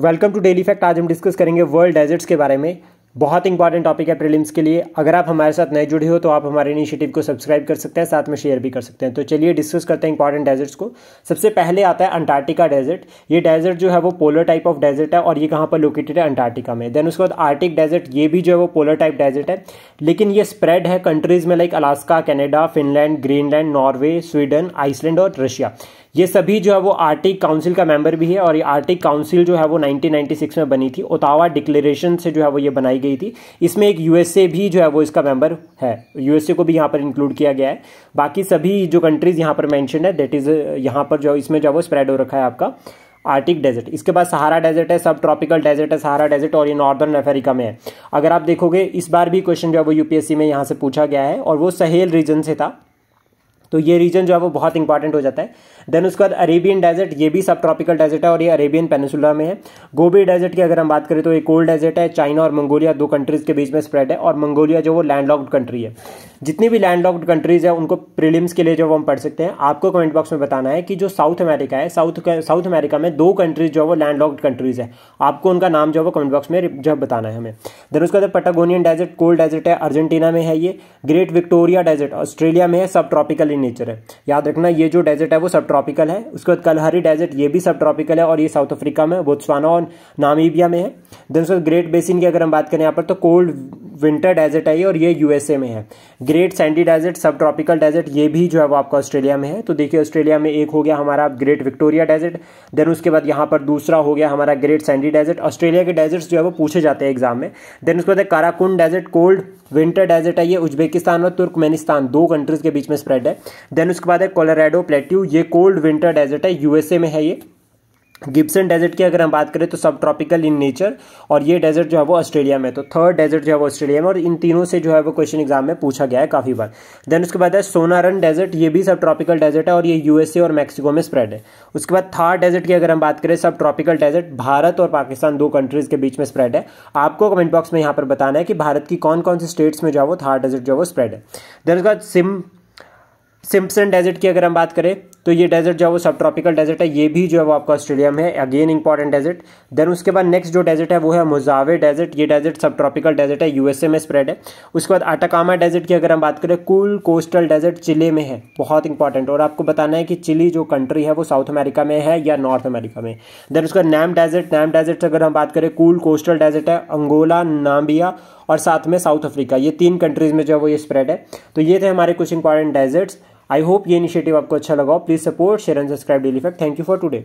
welcome to daily fact आज हम discuss करेंगे वर्ल्ड डेजर्ट्स के बारे में बहुत इंपॉर्टेंट टॉपिक है प्रीलिम्स के लिए अगर आप हमारे साथ नए जुड़े हो तो आप हमारे इनिशिएटिव को सब्सक्राइब कर सकते हैं साथ में शेयर भी कर सकते हैं तो चलिए डिस्कस करते हैं इंपॉर्टेंट डेजर्ट्स को सबसे पहले आता है अंटार्कटिका डेजर्ट ये डेजर्ट जो है वो पोलर टाइप ऑफ डेजर्ट है और ये कहाँ पर लोकेटेड है अंटार्कटिका में देन उसके बाद आर्टिक डेजर्ट ये भी जो है वो पोलर टाइप डेजर्ट है लेकिन ये स्प्रेड है कंट्रीज में like Alaska Canada Finland Greenland Norway Sweden Iceland और रशिया ये सभी जो है वो आर्टिक काउंसिल का मेंबर भी है और ये आर्टिक काउंसिल जो है वो 1996 में बनी थी ओतावा डिक्लेरेशन से जो है वो ये बनाई गई थी इसमें एक यूएसए भी जो है वो इसका मेंबर है यूएसए को भी यहाँ पर इंक्लूड किया गया है बाकी सभी जो कंट्रीज़ यहाँ पर मैंशन है दैट इज़ यहाँ पर जो इसमें जो है वो स्प्रेड हो रखा है आपका आर्टिक डेजर्ट इसके बाद सहारा डेजर्ट है सब ट्रॉपिकल डेजर्ट है सहारा डेजर्ट और ये नॉर्दर्न अफ्रीका में है अगर आप देखोगे इस बार भी क्वेश्चन जो है वो यूपीएससी में यहाँ से पूछा गया है और वो सहेल रीजन से था तो ये रीजन जो है वो बहुत इंपॉर्टेंट हो जाता है देन उसके बाद अरेबियन डेजर्ट ये भी सब ट्रॉपिकल डेजर्ट है और ये अरेबियन पेनिसुला में है गोबी डेजर्ट की अगर हम बात करें तो ये कोल्ड डेजर्ट है चाइना और मंगोलिया दो कंट्रीज के बीच में स्प्रेड है और मंगोलिया जो वो लैंडलॉक्ड कंट्री है जितनी भी लैंड लॉक्ड कंट्रीज़ है उनको प्रीलिम्स के लिए जो हम पढ़ सकते हैं आपको कमेंट बॉक्स में बताना है कि जो साउथ अमेरिका है साउथ साउथ अमेरिका में दो कंट्रीज जो है वो लैंड लॉक्ड कंट्रीज़ है आपको उनका नाम जो है वो कमेंट बॉक्स में जब बताना है हमें देन उसके बाद पटागोनियन डेजर्ट कोल्ड डेजर्ट है अर्जेंटीना में है ये ग्रेट विक्टोरिया डेजर्ट ऑस्ट्रेलिया में है सब ट्रॉपिकल इन नेचर है याद रखना ये जो डेजर्ट है वो सब ट्रॉपिकल है उसके बाद कलहरी डेजर्ट ये भी सब ट्रॉपिकल है और ये साउथ अफ्रीका में बोत्सवाना और नामीबिया में है देन उसके ग्रेट बेसिन की अगर हम बात करें यहाँ पर तो कोल्ड विंटर डेजर्ट है ये और ये यूएसए में है Great Sandy Desert sub tropical desert ये भी जो है वो आपका ऑस्ट्रेलिया में है तो देखिए ऑस्ट्रेलिया में एक हो गया हमारा ग्रेट विक्टोरिया डेजर्ट देन उसके बाद यहाँ पर दूसरा हो गया हमारा ग्रेट सैंडी डेजर्ट ऑस्ट्रेलिया के डेजर्ट्स जो है वो पूछे जाते हैं एग्जाम में देन उसके बाद Karakum desert cold winter desert है ये उज्बेकिस्तान और तुर्कमेनिस्तान दो कंट्रीज के बीच में स्प्रेड है देन उसके बाद है कोलोराडो प्लेट्यू ये कोल्ड विंटर डेजर्ट है यूएसए में है ये गिब्सन डेजर्ट की अगर हम बात करें तो सब ट्रॉपिकल इन नेचर और ये डेजर्ट जो है वो ऑस्ट्रेलिया में तो थर्ड डेजर्ट जो है वो ऑस्ट्रेलिया में और इन तीनों से जो है वो क्वेश्चन एग्जाम में पूछा गया है काफ़ी बार देन उसके बाद है सोनारन डेजर्ट ये भी सब ट्रॉपिकल डेजर्ट है और ये यूएसए और मैक्सिको में स्प्रेड है उसके बाद थर्ड डेजर्ट की अगर हम बात करें सब ट्रॉपिकल डेजर्ट भारत और पाकिस्तान दो कंट्रीज़ के बीच में स्प्रेड है आपको कमेंट बॉक्स में यहाँ पर बताना है कि भारत की कौन कौन से स्टेट्स में जो है वो थर्ड डेजर्ट जो है वो स्प्रेड है देन उसके बाद सिम सिम्पसन डेजर्ट की अगर हम बात करें तो ये डेजर्ट जो है वो सब ट्रॉपिकल डेजर्ट है ये भी जो है वो आपका ऑस्ट्रेलिया में है अगेन इंपॉर्टेंट डेजर्ट देन उसके बाद नेक्स्ट जो डेजर्ट है वो है मोजावे डेजर्ट ये डेजर्ट सब ट्रॉपिकल डेजर्ट है यूएसए में स्प्रेड है उसके बाद आटाकामा डेजर्ट की अगर हम बात करें कुल कोस्टल डेजर्ट चिले में है बहुत इंपॉर्टेंट और आपको बताना है कि चिली जो कंट्री है वो साउथ अमेरिका में है या नॉर्थ अमेरिका में देन उसका नैम डेजर्ट नैम डेजर्ट अगर हम बात करें कूल कोस्टल डेजर्ट है अंगोला नाम्बिया और साथ में साउथ अफ्रीका ये तीन कंट्रीज़ में जो है वो ये स्प्रेड है तो ये थे हमारे कुछ इंपॉर्टेंट डेजर्ट्स आई होप ये इनिशिएटिव आपको अच्छा लगा please support share and subscribe daily fact thank you for today